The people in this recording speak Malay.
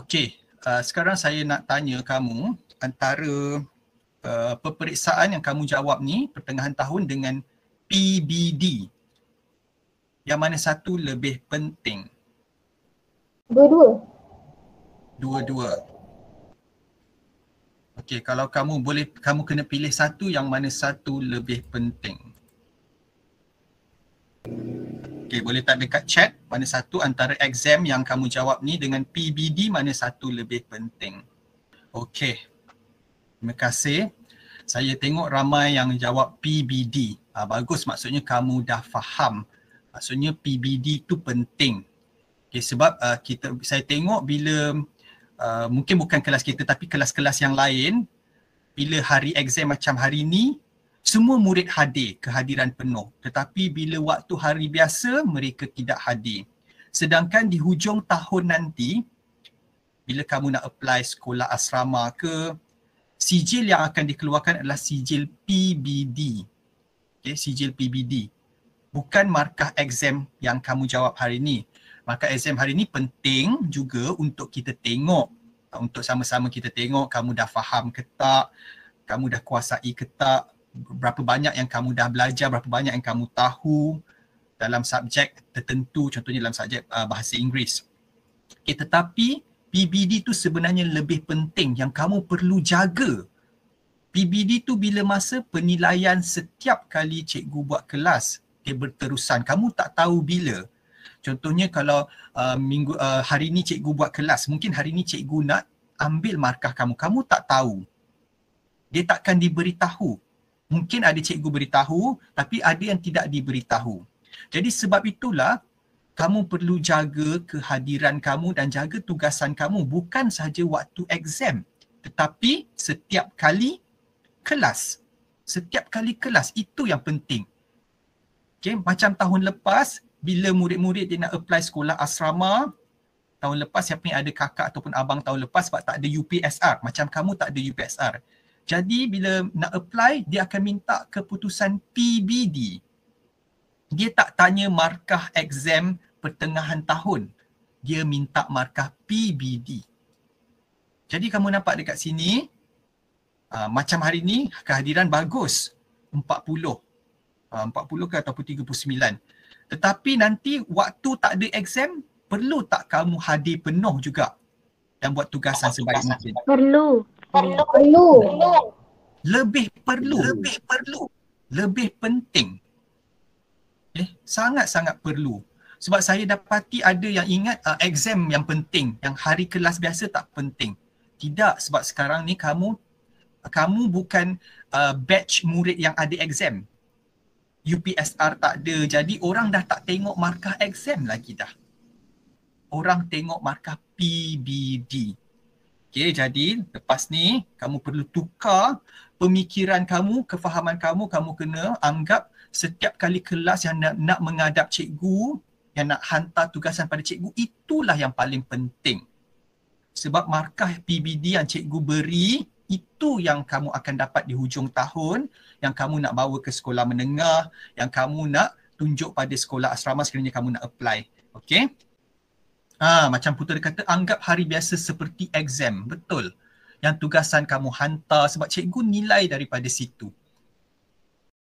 Okey, uh, sekarang saya nak tanya kamu antara uh, peperiksaan yang kamu jawab ni pertengahan tahun dengan PBD. Yang mana satu lebih penting? Dua-dua. Dua-dua. Okey, kalau kamu boleh kamu kena pilih satu yang mana satu lebih penting. Okey, boleh type dekat chat mana satu antara exam yang kamu jawab ni dengan PBD mana satu lebih penting. Okey. Terima kasih. Saya tengok ramai yang jawab PBD. Ha, ah, bagus maksudnya kamu dah faham. Maksudnya PBD tu penting. Okey sebab uh, kita saya tengok bila uh, mungkin bukan kelas kita tapi kelas-kelas yang lain bila hari exam macam hari ni semua murid hadir kehadiran penuh tetapi bila waktu hari biasa mereka tidak hadir sedangkan di hujung tahun nanti bila kamu nak apply sekolah asrama ke sijil yang akan dikeluarkan adalah sijil PBD okey sijil PBD bukan markah exam yang kamu jawab hari ini markah exam hari ini penting juga untuk kita tengok untuk sama-sama kita tengok kamu dah faham ke tak kamu dah kuasai ke tak berapa banyak yang kamu dah belajar, berapa banyak yang kamu tahu dalam subjek tertentu, contohnya dalam subjek uh, bahasa Inggeris. Okay, tetapi PBD tu sebenarnya lebih penting yang kamu perlu jaga. PBD tu bila masa penilaian setiap kali cikgu buat kelas, dia berterusan. Kamu tak tahu bila. Contohnya kalau uh, minggu uh, hari ni cikgu buat kelas, mungkin hari ni cikgu nak ambil markah kamu. Kamu tak tahu. Dia takkan diberitahu mungkin ada cikgu beritahu tapi ada yang tidak diberitahu. Jadi sebab itulah kamu perlu jaga kehadiran kamu dan jaga tugasan kamu bukan sahaja waktu exam tetapi setiap kali kelas. Setiap kali kelas itu yang penting. Okay, macam tahun lepas bila murid-murid dia nak apply sekolah asrama tahun lepas siapa yang ada kakak ataupun abang tahun lepas sebab tak ada UPSR macam kamu tak ada UPSR jadi bila nak apply dia akan minta keputusan PBD. Dia tak tanya markah exam pertengahan tahun. Dia minta markah PBD. Jadi kamu nampak dekat sini uh, macam hari ni kehadiran bagus 40. Uh, 40 ke ataupun 39. Tetapi nanti waktu tak ada exam perlu tak kamu hadir penuh juga dan buat tugasan sebaik mungkin? Perlu, perlu. perlu. Lebih perlu. Lebih perlu. Lebih penting. Eh, sangat-sangat perlu. Sebab saya dapati ada yang ingat uh, exam yang penting, yang hari kelas biasa tak penting. Tidak sebab sekarang ni kamu kamu bukan uh, batch murid yang ada exam. UPSR tak ada. Jadi orang dah tak tengok markah exam lagi dah. Orang tengok markah PBD. Okay, jadi lepas ni kamu perlu tukar pemikiran kamu, kefahaman kamu, kamu kena anggap setiap kali kelas yang nak, nak menghadap cikgu, yang nak hantar tugasan pada cikgu, itulah yang paling penting. Sebab markah PBD yang cikgu beri, itu yang kamu akan dapat di hujung tahun, yang kamu nak bawa ke sekolah menengah, yang kamu nak tunjuk pada sekolah asrama sekiranya kamu nak apply. Okay? Ah, macam putu dia kata anggap hari biasa seperti exam. Betul. Yang tugasan kamu hantar sebab cikgu nilai daripada situ.